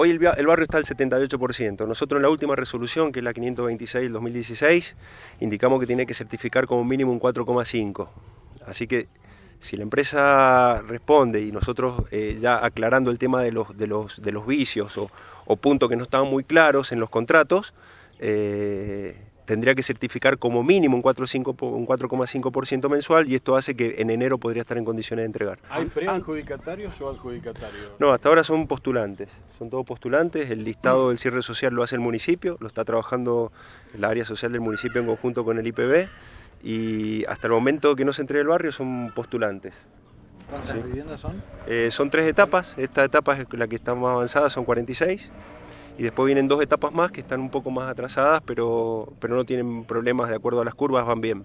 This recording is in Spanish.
Hoy el, barrio está al 78%. Nosotros en la última resolución, que es la 526 del 2016, indicamos que tiene que certificar como mínimo un 4,5. Así que si la empresa responde y nosotros eh, ya aclarando el tema de los, vicios o, puntos que no estaban muy claros en los contratos, eh, tendría que certificar como mínimo un 4,5% mensual y esto hace que en enero podría estar en condiciones de entregar. ¿Hay ah. preadjudicatarios o adjudicatarios? No, hasta ahora son postulantes, son todos postulantes, el listado del cierre social lo hace el municipio, lo está trabajando el área social del municipio en conjunto con el IPB y hasta el momento que no se entregue el barrio son postulantes. ¿Cuántas viviendas son? Eh, son tres etapas, esta etapa es la que está más avanzada, son 46 y después vienen dos etapas más que están un poco más atrasadas, pero, pero no tienen problemas de acuerdo a las curvas, van bien.